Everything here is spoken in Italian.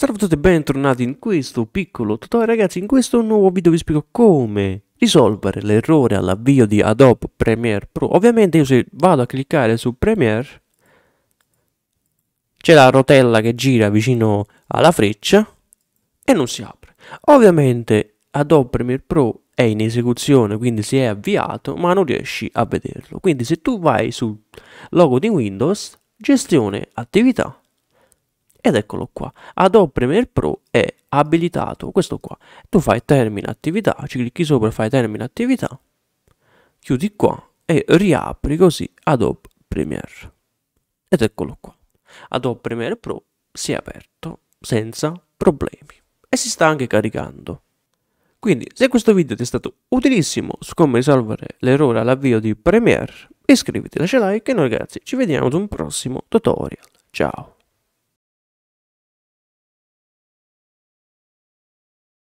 Salve a tutti e bentornati in questo piccolo tutorial ragazzi, in questo nuovo video vi spiego come risolvere l'errore all'avvio di Adobe Premiere Pro. Ovviamente io se vado a cliccare su Premiere c'è la rotella che gira vicino alla freccia e non si apre. Ovviamente Adobe Premiere Pro è in esecuzione, quindi si è avviato, ma non riesci a vederlo. Quindi se tu vai sul logo di Windows, gestione attività ed eccolo qua. Adobe Premiere Pro è abilitato questo qua. Tu fai termina attività, ci clicchi sopra, fai termina attività, chiudi qua e riapri così Adobe Premiere. Ed eccolo qua. Adobe Premiere Pro si è aperto senza problemi e si sta anche caricando. Quindi se questo video ti è stato utilissimo su come risolvere l'errore all'avvio di Premiere, iscriviti, lascia like e noi ragazzi ci vediamo ad un prossimo tutorial. Ciao!